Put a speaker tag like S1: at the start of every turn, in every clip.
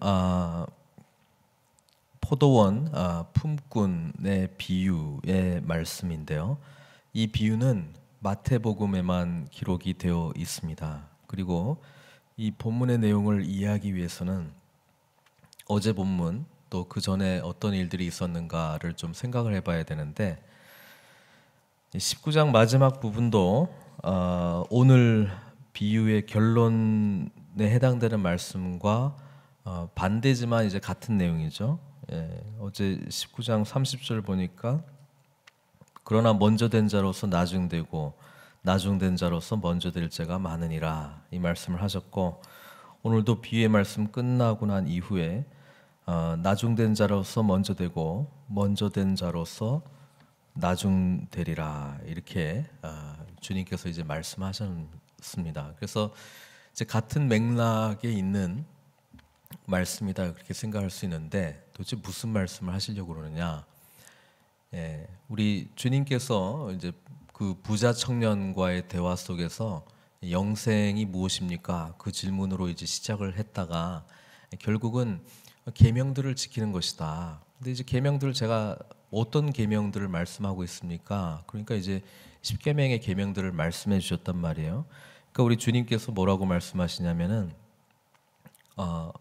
S1: 어, 포도원 어, 품꾼의 비유의 말씀인데요. 이 비유는 마태복음에만 기록이 되어 있습니다. 그리고 이 본문의 내용을 이해하기 위해서는 어제 본문 또 그 전에 어떤 일들이 있었는가를 좀 생각을 해봐야 되는데 19장 마지막 부분도 어, 오늘 비유의 결론에 해당되는 말씀과 어, 반대지만 이제 같은 내용이죠. 예, 어제 19장 30절 보니까 그러나 먼저 된 자로서 나중되고 나중된 자로서 먼저 될 자가 많으니라 이 말씀을 하셨고 오늘도 비유의 말씀 끝나고 난 이후에 어, 나중된 자로서 먼저 되고 먼저 된 자로서 나중되리라 이렇게 어, 주님께서 이제 말씀하셨습니다. 그래서 이제 같은 맥락에 있는 말씀이다 그렇게 생각할 수 있는데 도대체 무슨 말씀을 하시려고 그러느냐? 예, 우리 주님께서 이제 그 부자 청년과의 대화 속에서 영생이 무엇입니까? 그 질문으로 이제 시작을 했다가 결국은 계명들을 지키는 것이다. 근데 이제 계명들을 제가 어떤 계명들을 말씀하고 있습니까? 그러니까 이제 십계명의 계명들을 말씀해 주셨단 말이에요. 그러니까 우리 주님께서 뭐라고 말씀하시냐면은 어,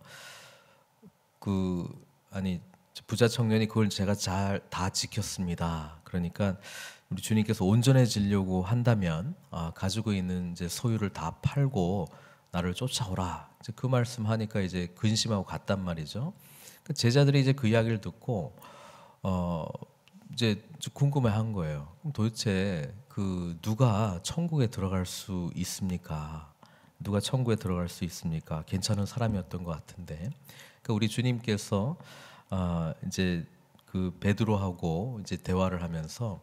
S1: 그 아니 부자 청년이 그걸 제가 잘 다 지켰습니다. 그러니까 우리 주님께서 온전해지려고 한다면 아, 가지고 있는 이제 소유를 다 팔고 나를 쫓아오라. 이제 그 말씀 하니까 이제 근심하고 갔단 말이죠. 그 제자들이 이제 그 이야기를 듣고 어 이제 궁금해한 거예요. 그럼 도대체 그 누가 천국에 들어갈 수 있습니까? 누가 천국에 들어갈 수 있습니까? 괜찮은 사람이었던 것 같은데 그러니까 우리 주님께서 아, 이제 그 베드로하고 이제 대화를 하면서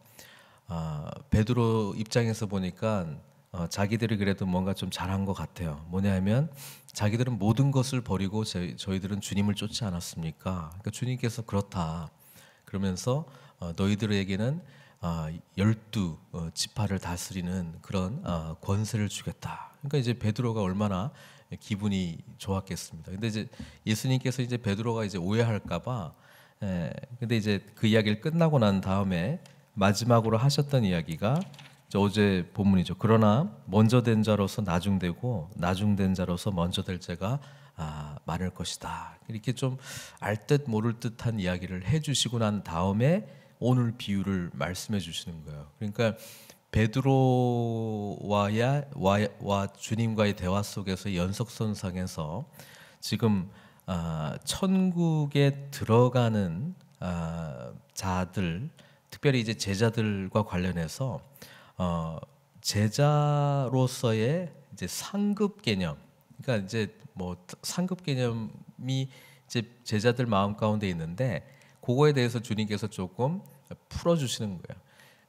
S1: 아, 베드로 입장에서 보니까 어, 자기들이 그래도 뭔가 좀 잘한 것 같아요. 뭐냐면 하 자기들은 모든 것을 버리고 제, 저희들은 주님을 쫓지 않았습니까? 그러니까 주님께서 그렇다 그러면서 어, 너희들에게는 아, 어, 열두 지파를 다스리는 그런 아, 권세를 주겠다. 그러니까 이제 베드로가 얼마나 기분이 좋았겠습니다. 근데 이제 예수님께서 이제 베드로가 이제 오해할까봐, 예, 근데 이제 그 이야기를 끝나고 난 다음에 마지막으로 하셨던 이야기가 어제 본문이죠. 그러나 먼저 된 자로서 나중되고 나중된 자로서 먼저 될 자가 아, 많을 것이다. 이렇게 좀 알 듯 모를 듯한 이야기를 해주시고 난 다음에 오늘 비유를 말씀해 주시는 거예요. 그러니까 베드로와야 와, 주님과의 대화 속에서 연속선상에서 지금 아, 천국에 들어가는 아, 자들 특별히 이제 제자들과 관련해서 어, 제자로서의 이제 상급 개념 그러니까 이제 뭐 상급 개념이 이제 제자들 마음 가운데 있는데 그거에 대해서 주님께서 조금 풀어 주시는 거예요.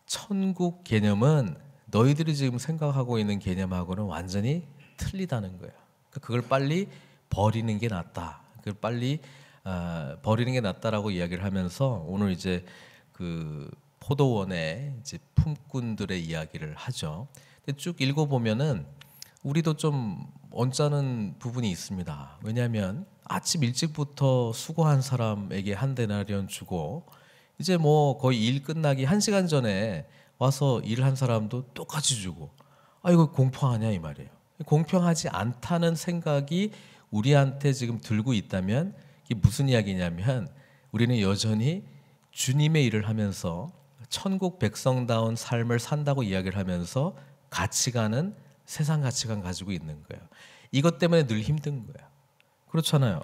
S1: 천국 개념은 너희들이 지금 생각하고 있는 개념하고는 완전히 틀리다는 거예요. 그러니까 그걸 빨리 버리는 게 낫다. 그걸 빨리 어, 버리는 게 낫다라고 이야기를 하면서 오늘 이제 그 포도원의 이제 품꾼들의 이야기를 하죠. 근데 쭉 읽어 보면은 우리도 좀 언짢은 부분이 있습니다. 왜냐하면 아침 일찍부터 수고한 사람에게 한 데나리온 주고 이제 뭐 거의 일 끝나기 한 시간 전에 와서 일한 을 사람도 똑같이 주고 아 이거 공평하냐 이 말이에요. 공평하지 않다는 생각이 우리한테 지금 들고 있다면 이게 무슨 이야기냐면 우리는 여전히 주님의 일을 하면서 천국 백성다운 삶을 산다고 이야기를 하면서 가치관은 세상 가치관 가지고 있는 거예요. 이것 때문에 늘 힘든 거예요. 그렇잖아요.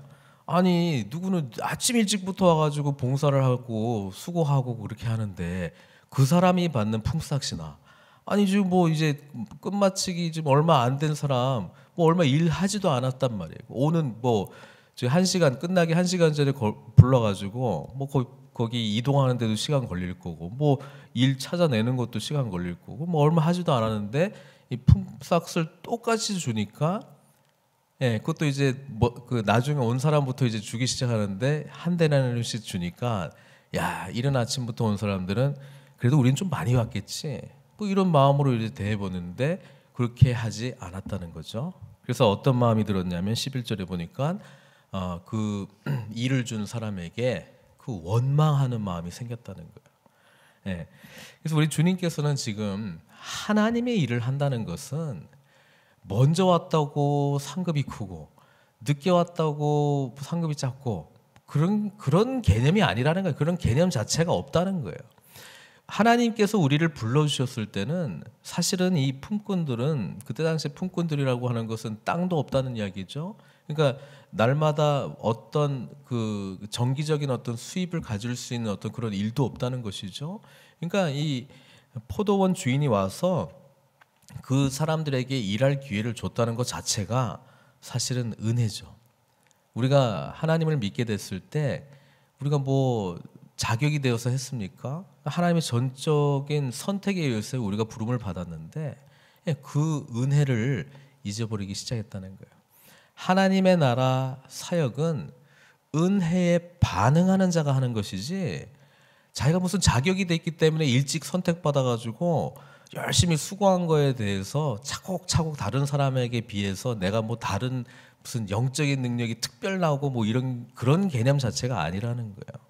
S1: 아니 누구는 아침 일찍부터 와가지고 봉사를 하고 수고하고 그렇게 하는데 그 사람이 받는 품삭시나 아니 지금 뭐 이제 끝마치기 지금 얼마 안 된 사람 뭐 얼마 일하지도 않았단 말이에요 오는 뭐 지금 한 시간 끝나기 한 시간 전에 걸, 불러가지고 뭐거 거기 이동하는데도 시간 걸릴 거고 뭐 일 찾아내는 것도 시간 걸릴 거고 뭐 얼마 하지도 않았는데 이 품삯을 똑같이 주니까 예, 그것도 이제 뭐그 나중에 온 사람부터 이제 주기 시작하는데 한 대나리온씩 주니까 야 이른 아침부터 온 사람들은 그래도 우리는 좀 많이 왔겠지. 뭐 이런 마음으로 이제 대해보는데 그렇게 하지 않았다는 거죠. 그래서 어떤 마음이 들었냐면 11절에 보니까 어, 그 일을 준 사람에게 그 원망하는 마음이 생겼다는 거예요. 예. 그래서 우리 주님께서는 지금 하나님의 일을 한다는 것은 먼저 왔다고 상급이 크고 늦게 왔다고 상급이 작고 그런 그런 개념이 아니라는 거예요. 그런 개념 자체가 없다는 거예요. 하나님께서 우리를 불러 주셨을 때는 사실은 이 품꾼들은 그때 당시 품꾼들이라고 하는 것은 땅도 없다는 이야기죠. 그러니까 날마다 어떤 그 정기적인 어떤 수입을 가질 수 있는 어떤 그런 일도 없다는 것이죠. 그러니까 이 포도원 주인이 와서 그 사람들에게 일할 기회를 줬다는 것 자체가 사실은 은혜죠. 우리가 하나님을 믿게 됐을 때 우리가 뭐 자격이 되어서 했습니까? 하나님의 전적인 선택에 의해서 우리가 부름을 받았는데 예, 그 은혜를 잊어버리기 시작했다는 거예요. 하나님의 나라 사역은 은혜에 반응하는 자가 하는 것이지 자기가 무슨 자격이 돼 있기 때문에 일찍 선택받아 가지고 열심히 수고한 거에 대해서 차곡차곡 다른 사람에게 비해서 내가 뭐 다른 무슨 영적인 능력이 특별나고 뭐 이런 그런 개념 자체가 아니라는 거예요.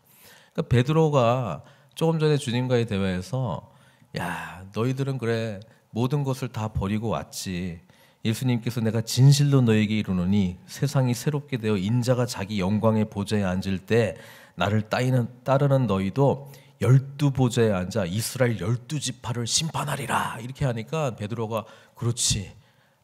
S1: 그러니까 베드로가 조금 전에 주님과의 대화에서 야 너희들은 그래 모든 것을 다 버리고 왔지. 예수님께서 내가 진실로 너에게 이르노니 세상이 새롭게 되어 인자가 자기 영광의 보좌에 앉을 때 나를 따르는 너희도 열두 보좌에 앉아 이스라엘 열두 지파를 심판하리라 이렇게 하니까 베드로가 그렇지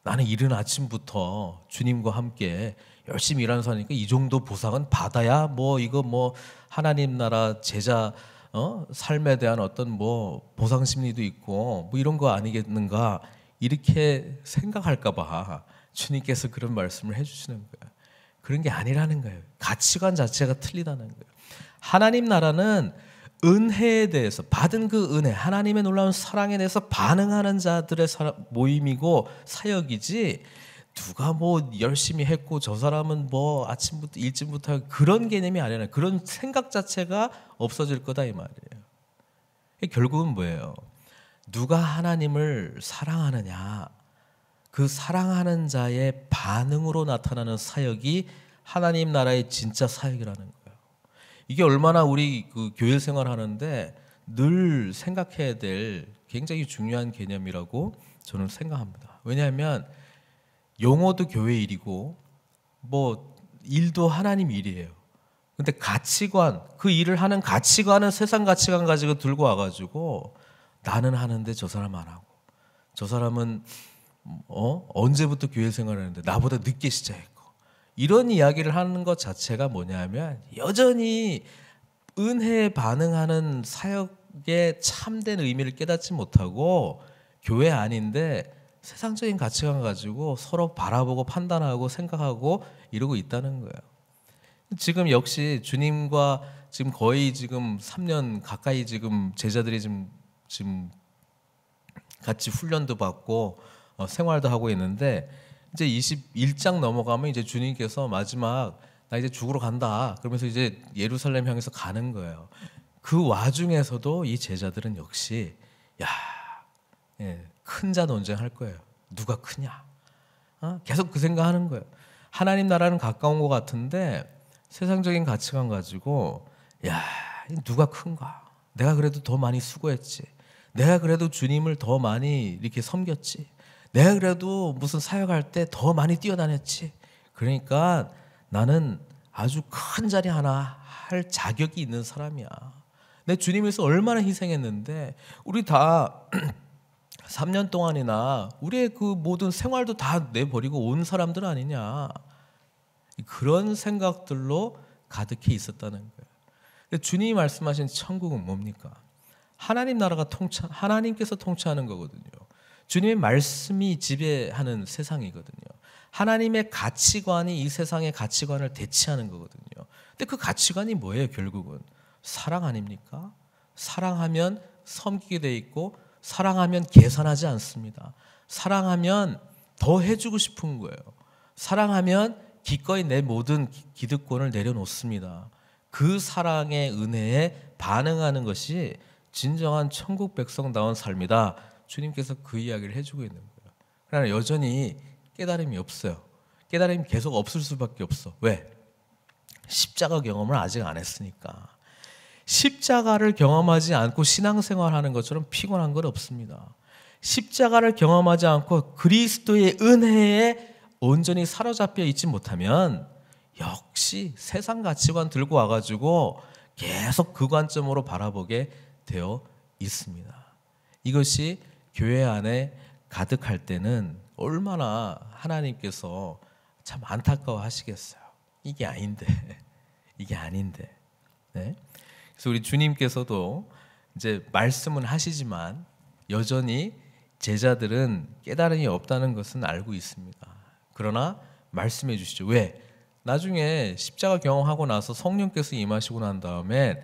S1: 나는 이른 아침부터 주님과 함께 열심히 일하는 사람이니까 이 정도 보상은 받아야 뭐 이거 뭐 하나님 나라 제자 어? 삶에 대한 어떤 뭐 보상 심리도 있고 뭐 이런 거 아니겠는가 이렇게 생각할까봐 주님께서 그런 말씀을 해주시는 거예요. 그런 게 아니라는 거예요. 가치관 자체가 틀리다는 거예요. 하나님 나라는 은혜에 대해서 받은 그 은혜 하나님의 놀라운 사랑에 대해서 반응하는 자들의 모임이고 사역이지 누가 뭐 열심히 했고 저 사람은 뭐 아침부터 일찍부터 그런 개념이 아니라 그런 생각 자체가 없어질 거다 이 말이에요. 결국은 뭐예요? 누가 하나님을 사랑하느냐 그 사랑하는 자의 반응으로 나타나는 사역이 하나님 나라의 진짜 사역이라는 이게 얼마나 우리 그 교회 생활하는데 늘 생각해야 될 굉장히 중요한 개념이라고 저는 생각합니다. 왜냐하면 용어도 교회 일이고 뭐 일도 하나님 일이에요. 근데 가치관 그 일을 하는 가치관은 세상 가치관 가지고 들고 와가지고 나는 하는데 저 사람 안 하고 저 사람은 어 언제부터 교회 생활하는데 나보다 늦게 시작했고 이런 이야기를 하는 것 자체가 뭐냐면 여전히 은혜에 반응하는 사역의 참된 의미를 깨닫지 못하고 교회 아닌데 세상적인 가치관 가지고 서로 바라보고 판단하고 생각하고 이러고 있다는 거예요. 지금 역시 주님과 지금 거의 지금 3년 가까이 지금 제자들이 지금 지금 같이 훈련도 받고 어, 생활도 하고 있는데 이제 21장 넘어가면 이제 주님께서 마지막 나 이제 죽으러 간다. 그러면서 이제 예루살렘 향해서 가는 거예요. 그 와중에서도 이 제자들은 역시 야, 예, 큰자 논쟁할 거예요. 누가 크냐? 어? 계속 그 생각하는 거예요. 하나님 나라는 가까운 것 같은데 세상적인 가치관 가지고 야 누가 큰가? 내가 그래도 더 많이 수고했지. 내가 그래도 주님을 더 많이 이렇게 섬겼지. 내가 그래도 무슨 사역할 때 더 많이 뛰어다녔지. 그러니까 나는 아주 큰 자리 하나 할 자격이 있는 사람이야. 내 주님에서 얼마나 희생했는데 우리 다 3년 동안이나 우리의 그 모든 생활도 다 내버리고 온 사람들 아니냐. 그런 생각들로 가득히 있었다는 거예요. 주님이 말씀하신 천국은 뭡니까? 하나님 나라가 통치 하나님께서 통치하는 거거든요. 주님의 말씀이 지배하는 세상이거든요. 하나님의 가치관이 이 세상의 가치관을 대체하는 거거든요. 근데 그 가치관이 뭐예요, 결국은? 사랑 아닙니까? 사랑하면 섬기게 돼 있고 사랑하면 계산하지 않습니다. 사랑하면 더 해주고 싶은 거예요. 사랑하면 기꺼이 내 모든 기득권을 내려놓습니다. 그 사랑의 은혜에 반응하는 것이 진정한 천국 백성다운 삶이다. 주님께서 그 이야기를 해주고 있는 거예요. 그러나 여전히 깨달음이 없어요. 깨달음이 계속 없을 수밖에 없어. 왜? 십자가 경험을 아직 안 했으니까. 십자가를 경험하지 않고 신앙생활하는 것처럼 피곤한 건 없습니다. 십자가를 경험하지 않고 그리스도의 은혜에 온전히 사로잡혀 있지 못하면 역시 세상 가치관 들고 와가지고 계속 그 관점으로 바라보게 되어 있습니다. 이것이 교회 안에 가득할 때는 얼마나 하나님께서 참 안타까워 하시겠어요. 이게 아닌데, 이게 아닌데. 네? 그래서 우리 주님께서도 이제 말씀은 하시지만 여전히 제자들은 깨달음이 없다는 것은 알고 있습니다. 그러나 말씀해 주시죠. 왜? 나중에 십자가 경험하고 나서 성령께서 임하시고 난 다음에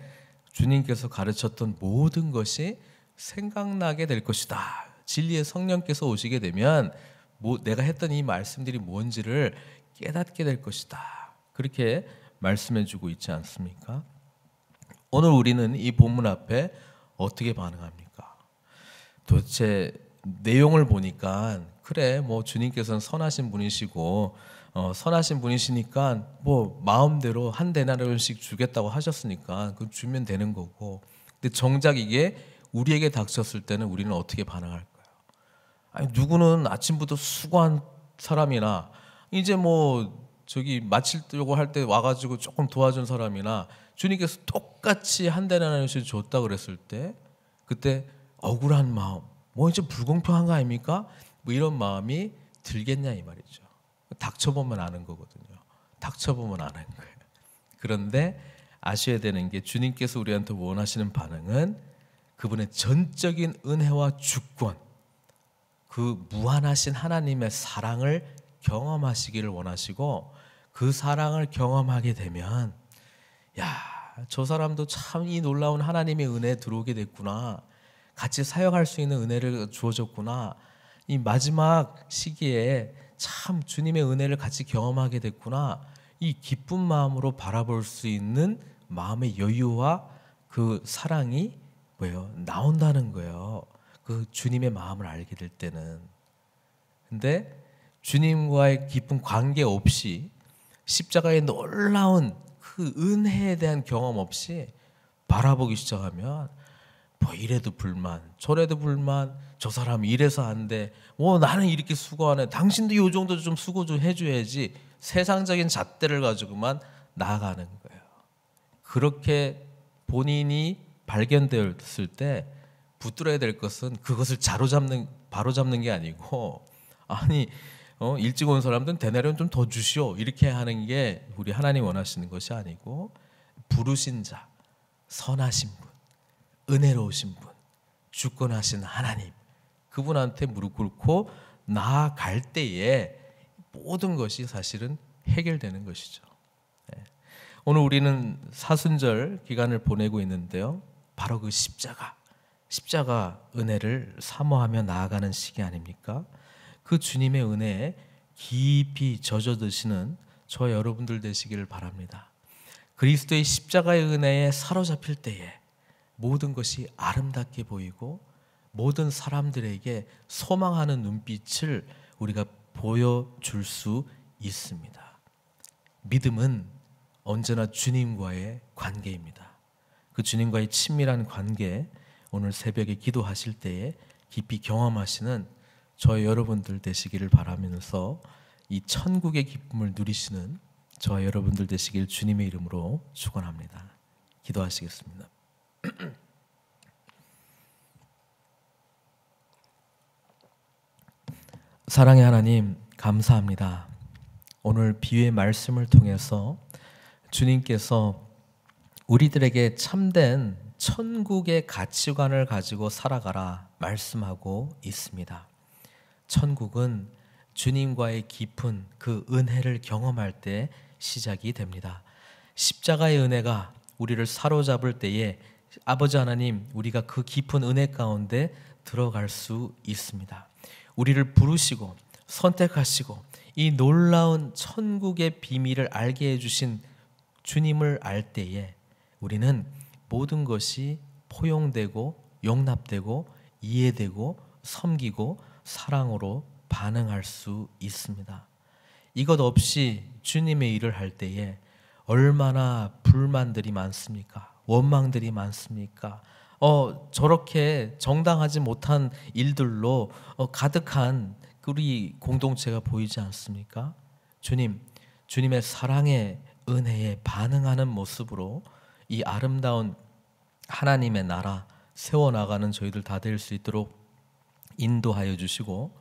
S1: 주님께서 가르쳤던 모든 것이 생각나게 될 것이다. 진리의 성령께서 오시게 되면 뭐 내가 했던 이 말씀들이 뭔지를 깨닫게 될 것이다. 그렇게 말씀해 주고 있지 않습니까? 오늘 우리는 이 본문 앞에 어떻게 반응합니까? 도대체 내용을 보니까 그래 뭐 주님께서는 선하신 분이시고 어, 선하신 분이시니까 뭐 마음대로 한 대나리온씩 주겠다고 하셨으니까 그 주면 되는 거고 근데 정작 이게 우리에게 닥쳤을 때는 우리는 어떻게 반응할까요? 아니 누구는 아침부터 수고한 사람이나 이제 뭐 저기 마치려고 할 때 와가지고 조금 도와준 사람이나 주님께서 똑같이 한 대나 나누시 줬다 그랬을 때 그때 억울한 마음 뭐 이제 불공평한 거 아닙니까? 뭐 이런 마음이 들겠냐 이 말이죠. 닥쳐보면 아는 거거든요. 닥쳐보면 아는 거예요. 그런데 아셔야 되는 게 주님께서 우리한테 원하시는 반응은 그분의 전적인 은혜와 주권, 그 무한하신 하나님의 사랑을 경험하시기를 원하시고 그 사랑을 경험하게 되면 야, 저 사람도 참 이 놀라운 하나님의 은혜에 들어오게 됐구나. 같이 사역할 수 있는 은혜를 주어졌구나. 이 마지막 시기에 참 주님의 은혜를 같이 경험하게 됐구나. 이 기쁜 마음으로 바라볼 수 있는 마음의 여유와 그 사랑이 뭐요 나온다는 거예요. 그 주님의 마음을 알게 될 때는. 근데 주님과의 깊은 관계 없이 십자가의 놀라운 그 은혜에 대한 경험 없이 바라보기 시작하면 뭐 이래도 불만, 저래도 불만, 저 사람 이래서 안 돼. 어, 나는 이렇게 수고하네. 당신도 요 정도 좀 수고 좀 해줘야지. 세상적인 잣대를 가지고만 나아가는 거예요. 그렇게 본인이 발견되었을 때 붙들어야 될 것은 그것을 자로잡는 바로잡는 게 아니고 아니 어, 일찍 온 사람들은 대나리온 좀더 주시오 이렇게 하는 게 우리 하나님 원하시는 것이 아니고 부르신 자 선하신 분 은혜로우신 분 주권하신 하나님 그분한테 무릎 꿇고 나아갈 때에 모든 것이 사실은 해결되는 것이죠. 예. 오늘 우리는 사순절 기간을 보내고 있는데요. 바로 그 십자가, 십자가 은혜를 사모하며 나아가는 시기 아닙니까? 그 주님의 은혜에 깊이 젖어 드시는 저 여러분들 되시기를 바랍니다. 그리스도의 십자가의 은혜에 사로잡힐 때에 모든 것이 아름답게 보이고 모든 사람들에게 소망하는 눈빛을 우리가 보여줄 수 있습니다. 믿음은 언제나 주님과의 관계입니다. 그 주님과의 친밀한 관계 오늘 새벽에 기도하실 때에 깊이 경험하시는 저희 여러분들 되시기를 바라면서 이 천국의 기쁨을 누리시는 저희 여러분들 되시길 주님의 이름으로 축원합니다. 기도하시겠습니다. 사랑의 하나님 감사합니다. 오늘 비유의 말씀을 통해서 주님께서 우리들에게 참된 천국의 가치관을 가지고 살아가라 말씀하고 있습니다. 천국은 주님과의 깊은 그 은혜를 경험할 때 시작이 됩니다. 십자가의 은혜가 우리를 사로잡을 때에 아버지 하나님 우리가 그 깊은 은혜 가운데 들어갈 수 있습니다. 우리를 부르시고 선택하시고 이 놀라운 천국의 비밀을 알게 해주신 주님을 알 때에 우리는 모든 것이 포용되고 용납되고 이해되고 섬기고 사랑으로 반응할 수 있습니다. 이것 없이 주님의 일을 할 때에 얼마나 불만들이 많습니까? 원망들이 많습니까? 어, 저렇게 정당하지 못한 일들로 어, 가득한 우리 공동체가 보이지 않습니까? 주님, 주님의 사랑의 은혜에 반응하는 모습으로 이 아름다운 하나님의 나라 세워나가는 저희들 다 될 수 있도록 인도하여 주시고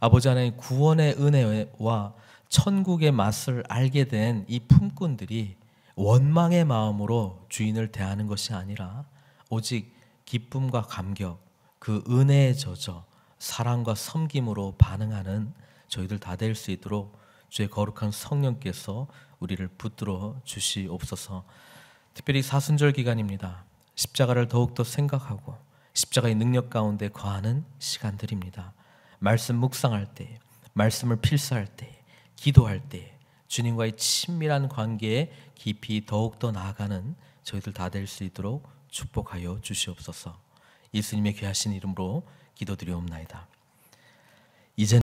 S1: 아버지 하나님 구원의 은혜와 천국의 맛을 알게 된 이 품꾼들이 원망의 마음으로 주인을 대하는 것이 아니라 오직 기쁨과 감격, 그 은혜에 젖어 사랑과 섬김으로 반응하는 저희들 다 될 수 있도록 주의 거룩한 성령께서 우리를 붙들어 주시옵소서. 특별히 사순절 기간입니다. 십자가를 더욱더 생각하고 십자가의 능력 가운데 거하는 시간들입니다. 말씀 묵상할 때, 말씀을 필사할 때, 기도할 때, 주님과의 친밀한 관계에 깊이 더욱더 나아가는 저희들 다 될 수 있도록 축복하여 주시옵소서. 예수님의 귀하신 이름으로 기도드리옵나이다. 이제